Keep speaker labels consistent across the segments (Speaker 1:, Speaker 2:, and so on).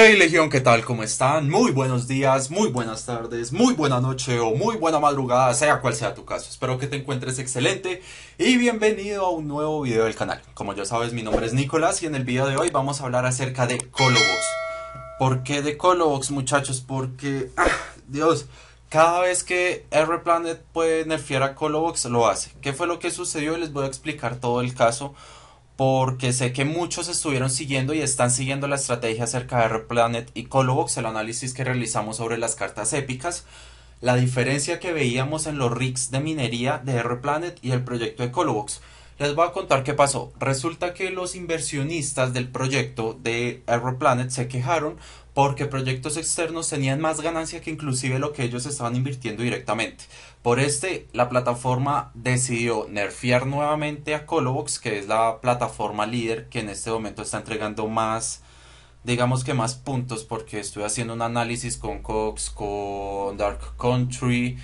Speaker 1: Hey Legión, ¿qué tal? ¿Cómo están? Muy buenos días, muy buenas tardes, muy buena noche o muy buena madrugada, sea cual sea tu caso. Espero que te encuentres excelente y bienvenido a un nuevo video del canal. Como ya sabes, mi nombre es Nicolás y en el video de hoy vamos a hablar acerca de Colobox. ¿Por qué de Colobox, muchachos? Porque, ah, Dios, cada vez que R-Planet puede nerfear a Colobox, lo hace. ¿Qué fue lo que sucedió? Les voy a explicar todo el caso porque sé que muchos estuvieron siguiendo y están siguiendo la estrategia acerca de Planet y Colobox, el análisis que realizamos sobre las cartas épicas, la diferencia que veíamos en los rigs de minería de R Planet y el proyecto de Colobox. Les voy a contar qué pasó. Resulta que los inversionistas del proyecto de R Planet se quejaron porque proyectos externos tenían más ganancia que inclusive lo que ellos estaban invirtiendo directamente. Por este, la plataforma decidió nerfear nuevamente a Colobox, que es la plataforma líder que en este momento está entregando más, digamos que más puntos, porque estoy haciendo un análisis con Cox, con Dark Country,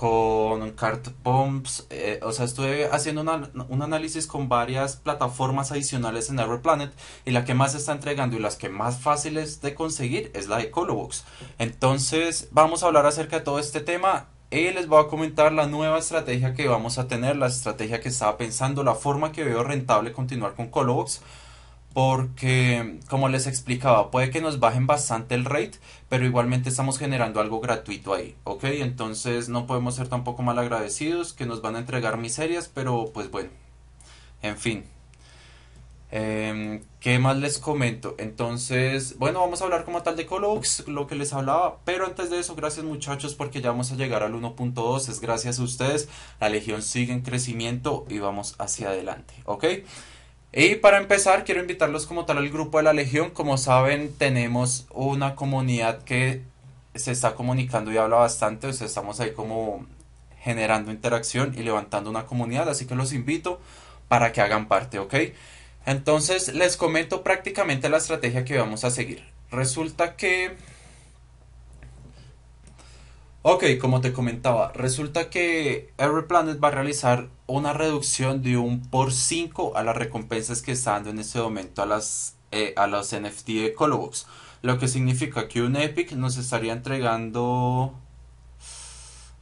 Speaker 1: con cart pumps, eh, o sea, estuve haciendo un análisis con varias plataformas adicionales en Planet y la que más está entregando y las que más fáciles de conseguir es la de Colobox. Entonces, vamos a hablar acerca de todo este tema y les voy a comentar la nueva estrategia que vamos a tener, la estrategia que estaba pensando, la forma que veo rentable continuar con Colobox porque como les explicaba puede que nos bajen bastante el rate pero igualmente estamos generando algo gratuito ahí ok entonces no podemos ser tampoco mal agradecidos que nos van a entregar miserias pero pues bueno en fin em, ¿Qué más les comento? Entonces, bueno, vamos a hablar como tal de Colox, lo que les hablaba. Pero antes de eso, gracias muchachos porque ya vamos a llegar al 1.2. Es gracias a ustedes. La Legión sigue en crecimiento y vamos hacia adelante. ¿Ok? Y para empezar, quiero invitarlos como tal al grupo de la Legión. Como saben, tenemos una comunidad que se está comunicando y habla bastante. O sea, estamos ahí como generando interacción y levantando una comunidad. Así que los invito para que hagan parte, ¿ok? Entonces les comento prácticamente la estrategia que vamos a seguir. Resulta que Ok, como te comentaba, resulta que Every Planet va a realizar una reducción de un por 5 a las recompensas que está dando en este momento a las eh, a los NFT de Colobox. Lo que significa que un Epic nos estaría entregando.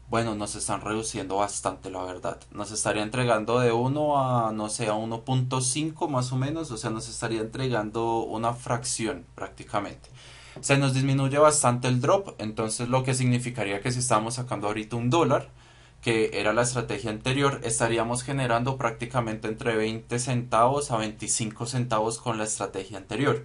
Speaker 1: Bueno, nos están reduciendo bastante, la verdad. Nos estaría entregando de 1 a, no sé, a 1.5 más o menos. O sea, nos estaría entregando una fracción prácticamente se nos disminuye bastante el drop, entonces lo que significaría que si estamos sacando ahorita un dólar, que era la estrategia anterior, estaríamos generando prácticamente entre 20 centavos a 25 centavos con la estrategia anterior.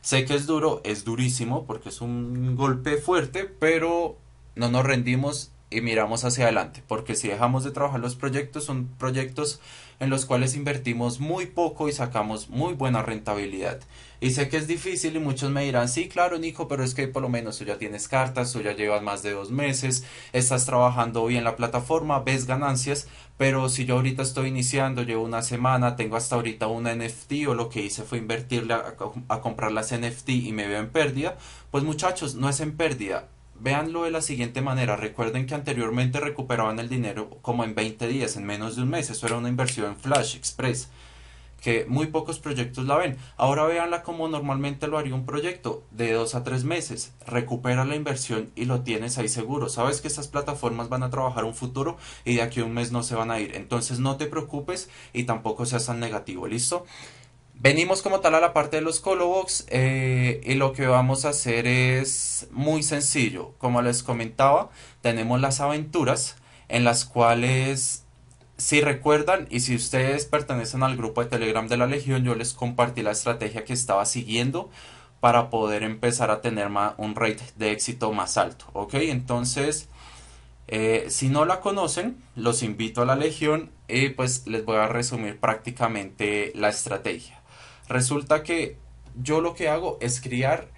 Speaker 1: Sé que es duro, es durísimo porque es un golpe fuerte, pero no nos rendimos y miramos hacia adelante, porque si dejamos de trabajar los proyectos, son proyectos en los cuales invertimos muy poco y sacamos muy buena rentabilidad. Y sé que es difícil y muchos me dirán, sí, claro, Nico, pero es que por lo menos tú ya tienes cartas, tú ya llevas más de dos meses, estás trabajando bien la plataforma, ves ganancias, pero si yo ahorita estoy iniciando, llevo una semana, tengo hasta ahorita una NFT o lo que hice fue invertirle a comprar las NFT y me veo en pérdida, pues muchachos, no es en pérdida, Véanlo de la siguiente manera, recuerden que anteriormente recuperaban el dinero como en 20 días, en menos de un mes, eso era una inversión en Flash Express, que muy pocos proyectos la ven. Ahora véanla como normalmente lo haría un proyecto, de dos a tres meses, recupera la inversión y lo tienes ahí seguro. Sabes que estas plataformas van a trabajar un futuro y de aquí a un mes no se van a ir, entonces no te preocupes y tampoco seas tan negativo, ¿listo? Venimos como tal a la parte de los colobox eh, y lo que vamos a hacer es muy sencillo. Como les comentaba, tenemos las aventuras en las cuales, si recuerdan y si ustedes pertenecen al grupo de Telegram de la Legión, yo les compartí la estrategia que estaba siguiendo para poder empezar a tener un rate de éxito más alto. Ok, entonces... Eh, si no la conocen, los invito a la Legión y pues les voy a resumir prácticamente la estrategia. Resulta que yo lo que hago es criar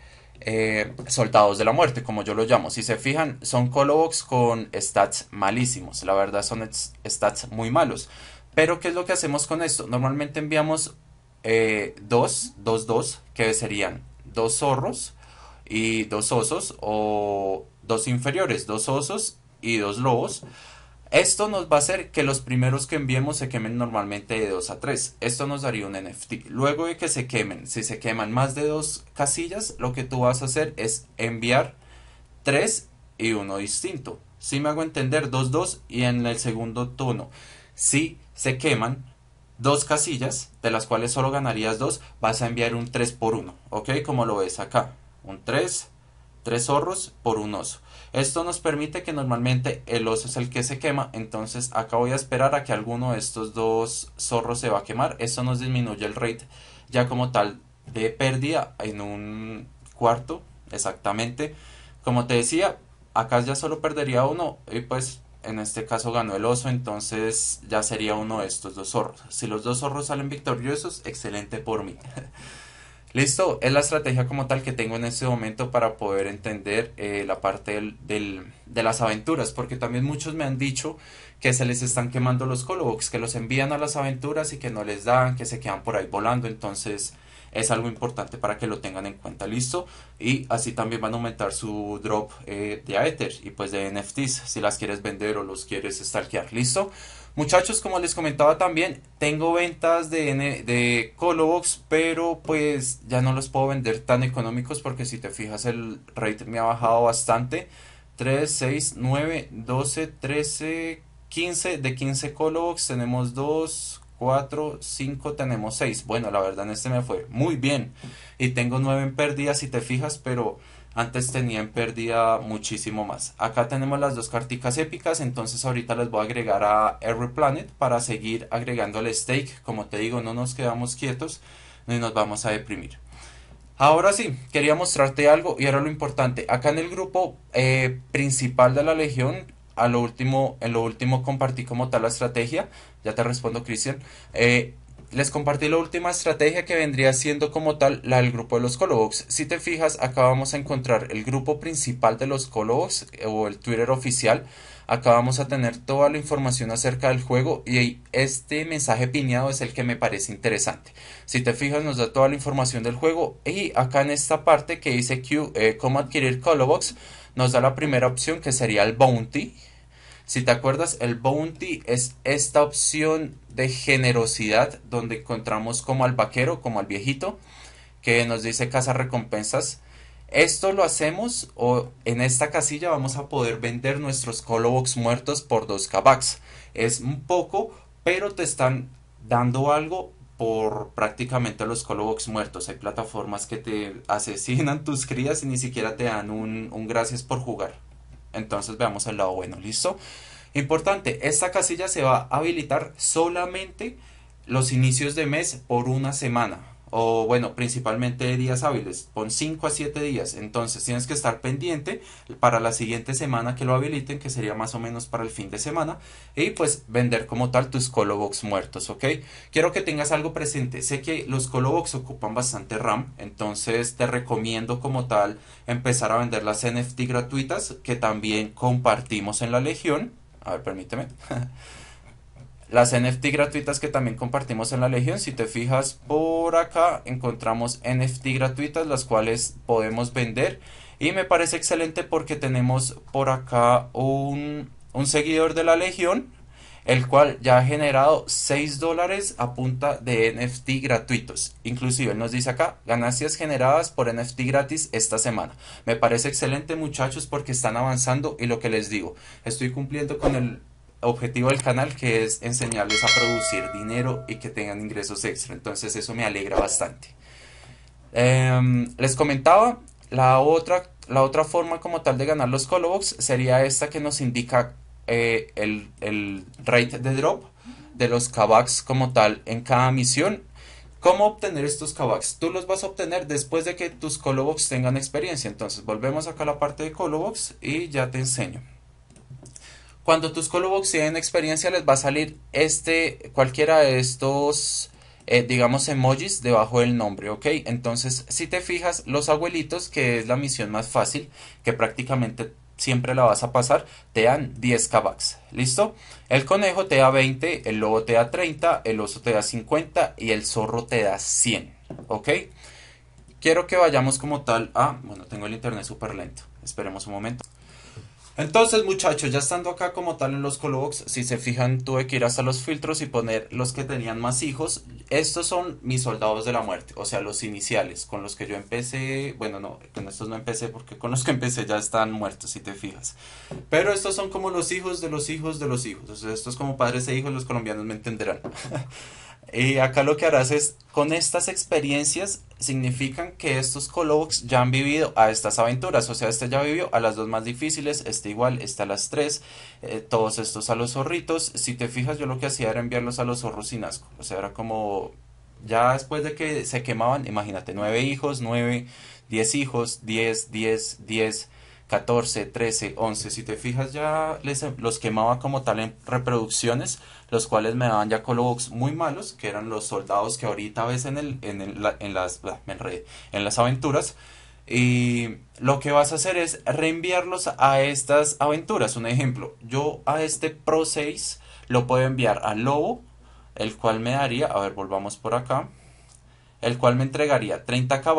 Speaker 1: eh, soldados de la muerte, como yo lo llamo. Si se fijan, son colobox con stats malísimos. La verdad son stats muy malos. Pero, ¿qué es lo que hacemos con esto? Normalmente enviamos eh, dos, dos, dos, que serían dos zorros y dos osos, o dos inferiores, dos osos y dos lobos. Esto nos va a hacer que los primeros que enviemos se quemen normalmente de 2 a 3. Esto nos daría un NFT. Luego de que se quemen, si se queman más de dos casillas, lo que tú vas a hacer es enviar 3 y uno distinto. Si me hago entender, 2, 2 y en el segundo turno. Si se queman dos casillas, de las cuales solo ganarías dos, vas a enviar un 3 por 1. ¿Ok? Como lo ves acá. Un 3 tres zorros por un oso. Esto nos permite que normalmente el oso es el que se quema, entonces acá voy a esperar a que alguno de estos dos zorros se va a quemar. Esto nos disminuye el rate ya como tal de pérdida en un cuarto exactamente. Como te decía, acá ya solo perdería uno y pues en este caso ganó el oso, entonces ya sería uno de estos dos zorros. Si los dos zorros salen victoriosos, excelente por mí. Listo, es la estrategia como tal que tengo en este momento para poder entender eh, la parte de las aventuras, porque también muchos me han dicho que se les están quemando los colobox, que los envían a las aventuras y que no les dan, que se quedan por ahí volando, entonces es algo importante para que lo tengan en cuenta, listo, y así también van a aumentar su drop eh, de Aether y pues de NFTs, si las quieres vender o los quieres stalkear, listo. Muchachos, como les comentaba también, tengo ventas de, de Colobox, pero pues ya no los puedo vender tan económicos porque si te fijas el rate me ha bajado bastante. 3, 6, 9, 12, 13, 15. De 15 Colobox tenemos 2, 4, 5, tenemos 6. Bueno, la verdad en este me fue muy bien. Y tengo 9 en pérdidas si te fijas, pero antes tenían pérdida muchísimo más. Acá tenemos las dos carticas épicas, entonces ahorita les voy a agregar a Every Planet para seguir agregando el stake. Como te digo, no nos quedamos quietos ni nos vamos a deprimir. Ahora sí, quería mostrarte algo y era lo importante. Acá en el grupo eh, principal de la Legión, a lo último, en lo último compartí como tal la estrategia. Ya te respondo, Cristian. Eh, les compartí la última estrategia que vendría siendo como tal la del grupo de los Colobox. Si te fijas, acá vamos a encontrar el grupo principal de los Colobox eh, o el Twitter oficial. Acá vamos a tener toda la información acerca del juego y este mensaje piñado es el que me parece interesante. Si te fijas, nos da toda la información del juego y acá en esta parte que dice eh, cómo adquirir Colobox, nos da la primera opción que sería el Bounty si te acuerdas, el bounty es esta opción de generosidad donde encontramos como al vaquero, como al viejito, que nos dice casa recompensas. Esto lo hacemos o en esta casilla vamos a poder vender nuestros colobox muertos por dos kabaks. Es un poco, pero te están dando algo por prácticamente los colobox muertos. Hay plataformas que te asesinan tus crías y ni siquiera te dan un gracias por jugar. Entonces veamos el lado bueno, ¿listo? Importante, esta casilla se va a habilitar solamente los inicios de mes por una semana o bueno, principalmente días hábiles, pon 5 a 7 días, entonces tienes que estar pendiente para la siguiente semana que lo habiliten, que sería más o menos para el fin de semana, y pues vender como tal tus colobox muertos, ¿ok? Quiero que tengas algo presente, sé que los colobox ocupan bastante RAM, entonces te recomiendo como tal empezar a vender las NFT gratuitas que también compartimos en la legión, a ver, permíteme. Las NFT gratuitas que también compartimos en la Legión, si te fijas por acá, encontramos NFT gratuitas, las cuales podemos vender. Y me parece excelente porque tenemos por acá un, seguidor de la Legión, el cual ya ha generado 6 dólares a punta de NFT gratuitos. Inclusive él nos dice acá, ganancias generadas por NFT gratis esta semana. Me parece excelente muchachos porque están avanzando y lo que les digo, estoy cumpliendo con el objetivo del canal que es enseñarles a producir dinero y que tengan ingresos extra. Entonces eso me alegra bastante. Em, les comentaba, la otra, la otra forma como tal de ganar los colobox sería esta que nos indica eh, el, el, rate de drop de los kabaks como tal en cada misión. ¿Cómo obtener estos kabaks? Tú los vas a obtener después de que tus colobox tengan experiencia. Entonces volvemos acá a la parte de colobox y ya te enseño. Cuando tus Colobox tienen experiencia les va a salir este, cualquiera de estos, eh, digamos, emojis debajo del nombre, ¿ok? Entonces, si te fijas, los abuelitos, que es la misión más fácil, que prácticamente siempre la vas a pasar, te dan 10 kabaks. ¿Listo? El conejo te da 20, el lobo te da 30, el oso te da 50 y el zorro te da 100. ¿Ok? Quiero que vayamos como tal a... Bueno, tengo el internet súper lento. Esperemos un momento. Entonces muchachos, ya estando acá como tal en los colobox si se fijan tuve que ir hasta los filtros y poner los que tenían más hijos. Estos son mis soldados de la muerte, o sea, los iniciales, con los que yo empecé, bueno, no, con estos no empecé porque con los que empecé ya están muertos, si te fijas. Pero estos son como los hijos de los hijos de los hijos, o sea, estos como padres e hijos los colombianos me entenderán. Y eh, acá lo que harás es, con estas experiencias, significan que estos Colobox ya han vivido a estas aventuras. O sea, este ya vivió a las dos más difíciles, este igual, está a las tres, eh, todos estos a los zorritos. Si te fijas, yo lo que hacía era enviarlos a los zorros sin asco. O sea, era como. Ya después de que se quemaban, imagínate, nueve hijos, nueve, diez hijos, diez, diez, diez 14, 13, 11. Si te fijas, ya em, los quemaba como tal en reproducciones, los cuales me daban ya colobox muy malos, que eran los soldados que ahorita ves en, el, en, las, ah, en las aventuras. Y lo que vas a hacer es reenviarlos a estas aventuras. Un ejemplo, yo a este Pro 6 lo puedo enviar al Lobo, el cual me daría, a ver, volvamos por acá, el cual me entregaría 30 k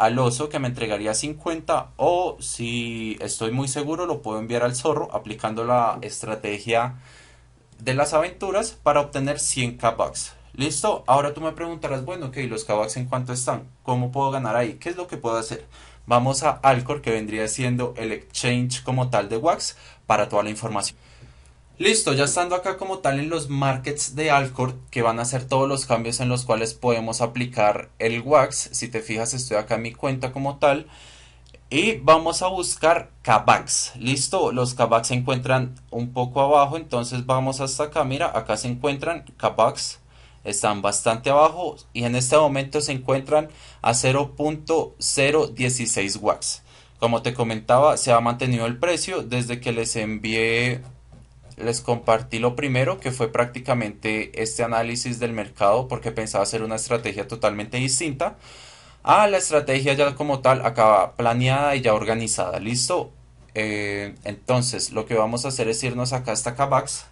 Speaker 1: al oso que me entregaría 50 o si estoy muy seguro lo puedo enviar al zorro aplicando la estrategia de las aventuras para obtener 100 k-bucks. Listo, ahora tú me preguntarás, bueno, ok, los k-bucks en cuánto están, cómo puedo ganar ahí, qué es lo que puedo hacer. Vamos a Alcor que vendría siendo el exchange como tal de Wax para toda la información. Listo, ya estando acá como tal en los markets de Alcor, que van a ser todos los cambios en los cuales podemos aplicar el wax. Si te fijas, estoy acá en mi cuenta como tal. Y vamos a buscar Kabax. Listo, los KBAx se encuentran un poco abajo, entonces vamos hasta acá. Mira, acá se encuentran Kavax. Están bastante abajo y en este momento se encuentran a 0.016 wax. Como te comentaba, se ha mantenido el precio desde que les envié les compartí lo primero, que fue prácticamente este análisis del mercado, porque pensaba hacer una estrategia totalmente distinta a la estrategia ya como tal, acaba planeada y ya organizada. ¿Listo? Eh, entonces, lo que vamos a hacer es irnos acá hasta Kavax.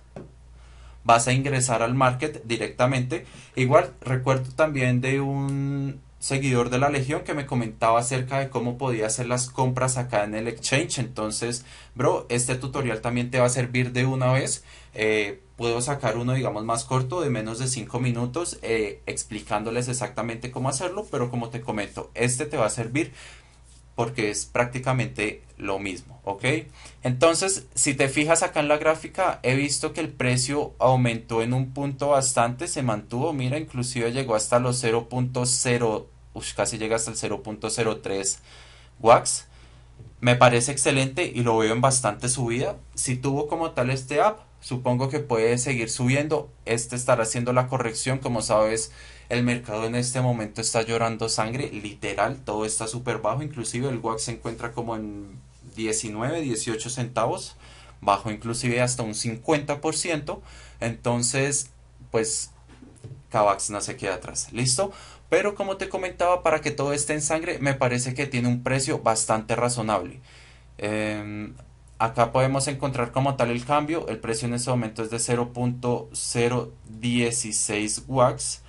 Speaker 1: Vas a ingresar al market directamente. Igual, recuerdo también de un seguidor de la Legión que me comentaba acerca de cómo podía hacer las compras acá en el exchange. Entonces, bro, este tutorial también te va a servir de una vez. Eh, puedo sacar uno, digamos, más corto, de menos de 5 minutos, eh, explicándoles exactamente cómo hacerlo. Pero como te comento, este te va a servir porque es prácticamente lo mismo, ¿ok? Entonces, si te fijas acá en la gráfica, he visto que el precio aumentó en un punto bastante, se mantuvo, mira, inclusive llegó hasta los 0.0, casi llega hasta el 0.03 wax. Me parece excelente y lo veo en bastante subida. Si tuvo como tal este app, supongo que puede seguir subiendo. Este estará haciendo la corrección, como sabes, el mercado en este momento está llorando sangre, literal, todo está súper bajo, inclusive el WAX se encuentra como en 19, 18 centavos, bajo inclusive hasta un 50%, entonces pues Cavax no se queda atrás, ¿listo? Pero como te comentaba, para que todo esté en sangre, me parece que tiene un precio bastante razonable. Em, acá podemos encontrar como tal el cambio. El precio en este momento es de 0.016 wax.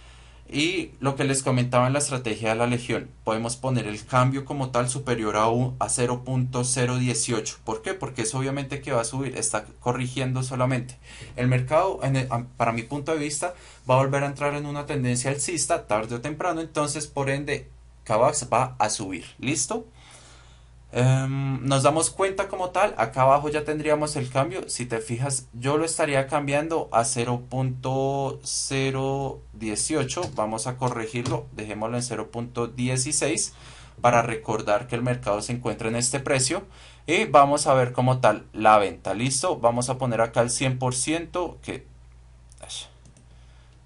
Speaker 1: Y lo que les comentaba en la estrategia de la legión, podemos poner el cambio como tal superior a, a 0.018. ¿Por qué? Porque es obviamente que va a subir, está corrigiendo solamente. El mercado, e, para mi punto de vista, va a volver a entrar en una tendencia alcista tarde o temprano, entonces por ende CAVAX va a subir. ¿Listo? Em, nos damos cuenta como tal, acá abajo ya tendríamos el cambio, si te fijas yo lo estaría cambiando a 0.018, vamos a corregirlo, dejémoslo en 0.16 para recordar que el mercado se encuentra en este precio y vamos a ver como tal la venta, listo, vamos a poner acá el 100% que...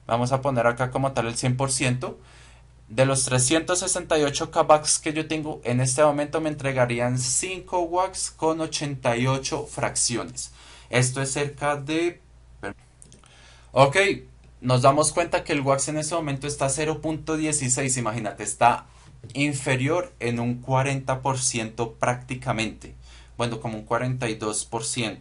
Speaker 1: Vamos a poner acá como tal el 100% de los 368 kabaks que yo tengo, en este momento me entregarían 5 wax con 88 fracciones. Esto es cerca de... Ok, nos damos cuenta que el wax en este momento está 0.16, imagínate, está inferior en un 40% prácticamente. Bueno, como un 42%.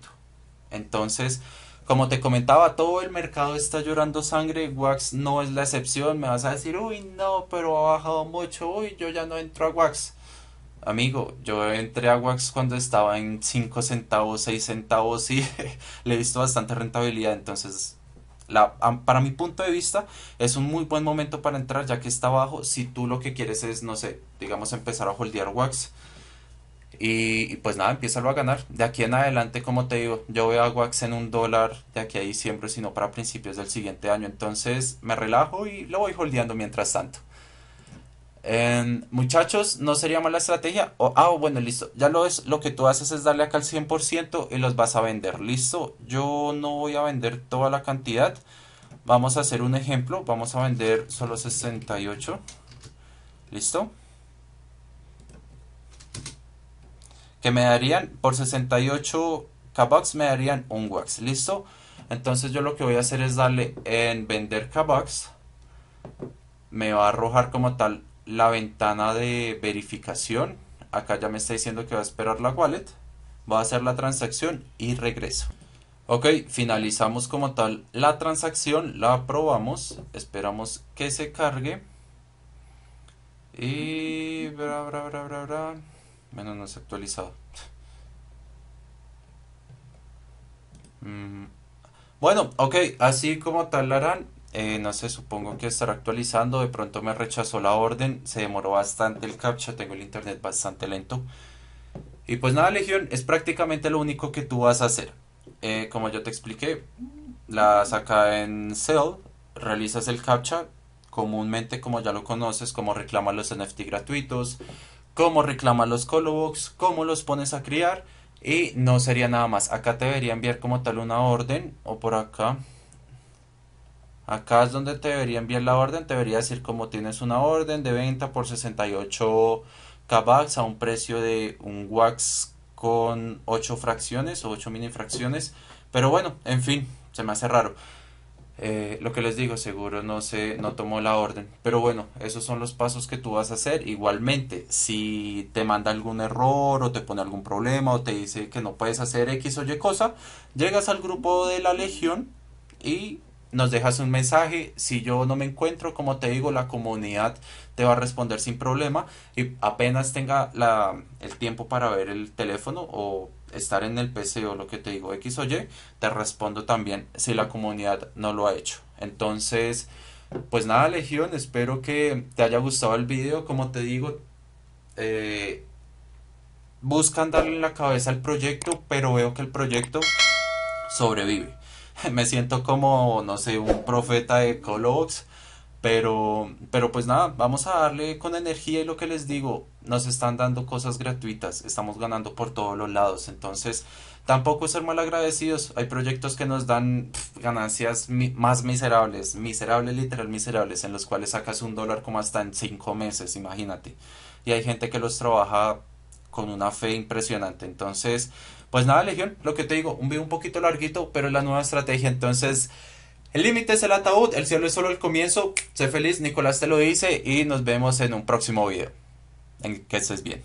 Speaker 1: Entonces, como te comentaba, todo el mercado está llorando sangre, Wax no es la excepción. Me vas a decir, uy, no, pero ha bajado mucho, uy, yo ya no entro a Wax. Amigo, yo entré a Wax cuando estaba en 5 centavos, 6 centavos y le he visto bastante rentabilidad. Entonces, la, para mi punto de vista, es un muy buen momento para entrar ya que está abajo. Si tú lo que quieres es, no sé, digamos empezar a holdear Wax y, pues nada, empieza a ganar. De aquí en adelante, como te digo, yo veo a Wax en un dólar de aquí a diciembre, sino para principios del siguiente año. Entonces me relajo y lo voy holdeando mientras tanto. muchachos, no sería mala estrategia. ah, bueno, listo. Ya lo, es, lo que tú haces es darle acá al 100% y los vas a vender. Listo. Yo no voy a vender toda la cantidad. Vamos a hacer un ejemplo. Vamos a vender solo 68. Listo. que me darían por 68 kbox me darían un wax, ¿listo? Entonces yo lo que voy a hacer es darle en vender kbox Me va a arrojar como tal la ventana de verificación. Acá ya me está diciendo que va a esperar la wallet. Va a hacer la transacción y regreso. Ok, finalizamos como tal la transacción, la aprobamos, esperamos que se cargue. Y bra, Menos no se ha actualizado. Mm. Bueno, ok, así como tal eh, no sé, supongo que estará actualizando, de pronto me rechazó la orden, se demoró bastante el captcha, tengo el internet bastante lento. Y pues nada, Legión, es prácticamente lo único que tú vas a hacer. Eh, como yo te expliqué, la acá en Cell, realizas el captcha, comúnmente como ya lo conoces, como reclaman los NFT gratuitos, cómo reclama los colobox, cómo los pones a criar y no sería nada más. Acá te debería enviar como tal una orden o por acá. Acá es donde te debería enviar la orden, te debería decir cómo tienes una orden de venta por 68 kbax a un precio de un wax con 8 fracciones o 8 mini fracciones. Pero bueno, en fin, se me hace raro. Eh, lo que les digo, seguro no se no tomó la orden. Pero bueno, esos son los pasos que tú vas a hacer. Igualmente, si te manda algún error o te pone algún problema o te dice que no puedes hacer X o Y cosa, llegas al grupo de la Legión y nos dejas un mensaje. Si yo no me encuentro, como te digo, la comunidad te va a responder sin problema. Y apenas tenga el tiempo para ver el teléfono o estar en el PC o lo que te digo X o Y, te respondo también si la comunidad no lo ha hecho. Entonces, pues nada, Legión, espero que te haya gustado el video. Como te digo, eh, buscan darle en la cabeza al proyecto, pero veo que el proyecto sobrevive. Me siento como, no sé, un profeta de colobox pero, pero pues nada, vamos a darle con energía y lo que les digo, nos están dando cosas gratuitas, estamos ganando por todos los lados, entonces tampoco ser mal agradecidos, hay proyectos que nos dan ganancias más miserables, miserables, literal miserables, en los cuales sacas un dólar como hasta en cinco meses, imagínate, y hay gente que los trabaja con una fe impresionante, entonces, pues nada, Legión, lo que te digo, un video un poquito larguito, pero es la nueva estrategia, entonces... El límite es el ataúd, el cielo es solo el comienzo. Sé feliz, Nicolás te lo dice y nos vemos en un próximo video. que estés bien.